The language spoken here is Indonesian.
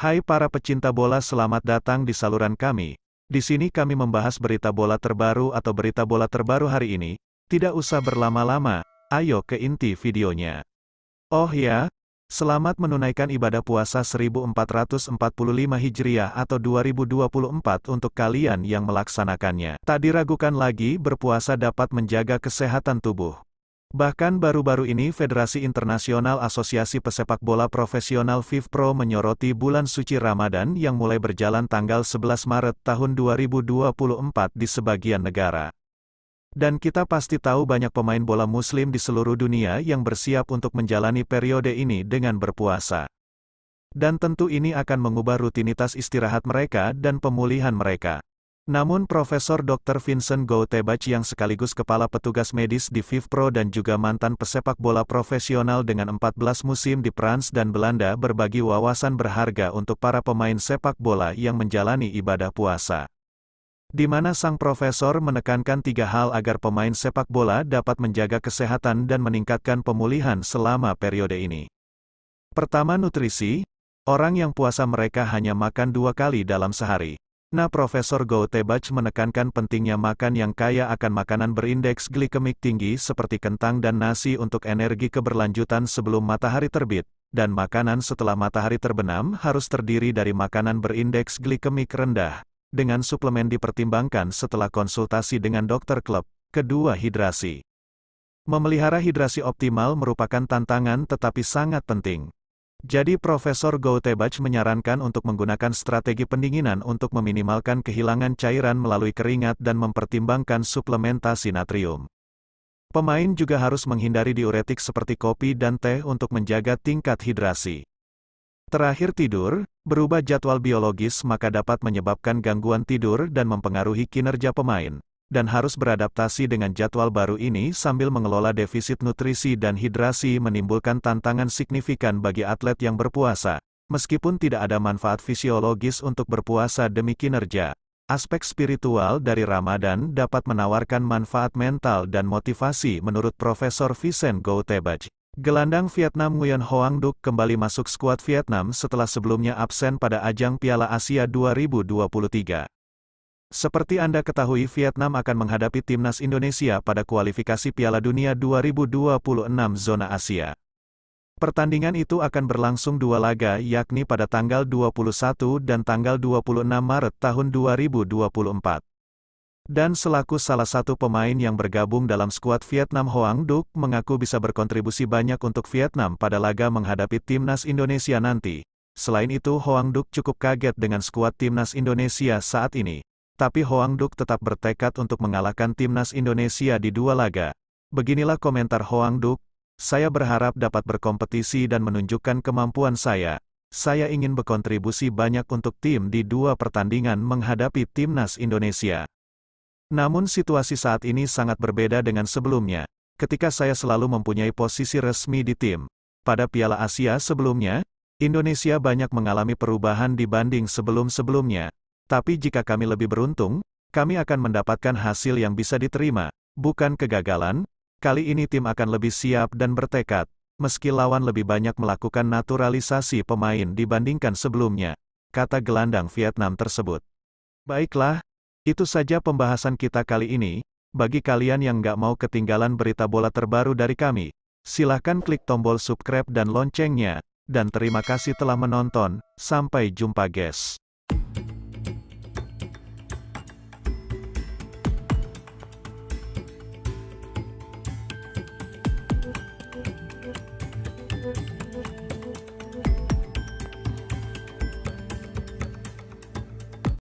Hai para pecinta bola selamat datang di saluran kami. Di sini kami membahas berita bola terbaru atau berita bola terbaru hari ini. Tidak usah berlama-lama, ayo ke inti videonya. Oh ya, selamat menunaikan ibadah puasa 1445 Hijriah atau 2024 untuk kalian yang melaksanakannya. Tak diragukan lagi berpuasa dapat menjaga kesehatan tubuh. Bahkan baru-baru ini Federasi Internasional Asosiasi Pesepak Bola Profesional FIFPro menyoroti bulan suci Ramadan yang mulai berjalan tanggal 11 Maret tahun 2024 di sebagian negara. Dan kita pasti tahu banyak pemain bola muslim di seluruh dunia yang bersiap untuk menjalani periode ini dengan berpuasa. Dan tentu ini akan mengubah rutinitas istirahat mereka dan pemulihan mereka. Namun Profesor Dr. Vincent Gautebach yang sekaligus kepala petugas medis di Vivpro dan juga mantan pesepak bola profesional dengan 14 musim di Prancis dan Belanda berbagi wawasan berharga untuk para pemain sepak bola yang menjalani ibadah puasa di mana sang profesor menekankan tiga hal agar pemain sepak bola dapat menjaga kesehatan dan meningkatkan pemulihan selama periode ini. Pertama nutrisi, orang yang puasa mereka hanya makan dua kali dalam sehari. Nah Profesor Gautebach menekankan pentingnya makan yang kaya akan makanan berindeks glikemik tinggi seperti kentang dan nasi untuk energi keberlanjutan sebelum matahari terbit, dan makanan setelah matahari terbenam harus terdiri dari makanan berindeks glikemik rendah, dengan suplemen dipertimbangkan setelah konsultasi dengan dokter klub. Kedua hidrasi. Memelihara hidrasi optimal merupakan tantangan tetapi sangat penting. Jadi Profesor Gautebach menyarankan untuk menggunakan strategi pendinginan untuk meminimalkan kehilangan cairan melalui keringat dan mempertimbangkan suplementasi natrium. Pemain juga harus menghindari diuretik seperti kopi dan teh untuk menjaga tingkat hidrasi. Terakhir tidur, berubah jadwal biologis maka dapat menyebabkan gangguan tidur dan mempengaruhi kinerja pemain dan harus beradaptasi dengan jadwal baru ini sambil mengelola defisit nutrisi dan hidrasi menimbulkan tantangan signifikan bagi atlet yang berpuasa. Meskipun tidak ada manfaat fisiologis untuk berpuasa demi kinerja, aspek spiritual dari Ramadan dapat menawarkan manfaat mental dan motivasi menurut Profesor Vincent Gautebaj. Gelandang Vietnam Nguyen Hoang Duc kembali masuk skuad Vietnam setelah sebelumnya absen pada ajang Piala Asia 2023. Seperti Anda ketahui Vietnam akan menghadapi timnas Indonesia pada kualifikasi Piala Dunia 2026 zona Asia. Pertandingan itu akan berlangsung dua laga yakni pada tanggal 21 dan tanggal 26 Maret tahun 2024. Dan selaku salah satu pemain yang bergabung dalam skuad Vietnam Hoang Duc mengaku bisa berkontribusi banyak untuk Vietnam pada laga menghadapi timnas Indonesia nanti. Selain itu Hoang Duc cukup kaget dengan skuad timnas Indonesia saat ini tapi Hoang Duk tetap bertekad untuk mengalahkan timnas Indonesia di dua laga. Beginilah komentar Hoang Duk, saya berharap dapat berkompetisi dan menunjukkan kemampuan saya. Saya ingin berkontribusi banyak untuk tim di dua pertandingan menghadapi timnas Indonesia. Namun situasi saat ini sangat berbeda dengan sebelumnya, ketika saya selalu mempunyai posisi resmi di tim. Pada Piala Asia sebelumnya, Indonesia banyak mengalami perubahan dibanding sebelum-sebelumnya. Tapi jika kami lebih beruntung, kami akan mendapatkan hasil yang bisa diterima, bukan kegagalan. Kali ini tim akan lebih siap dan bertekad, meski lawan lebih banyak melakukan naturalisasi pemain dibandingkan sebelumnya, kata gelandang Vietnam tersebut. Baiklah, itu saja pembahasan kita kali ini. Bagi kalian yang nggak mau ketinggalan berita bola terbaru dari kami, silahkan klik tombol subscribe dan loncengnya. Dan terima kasih telah menonton, sampai jumpa guys.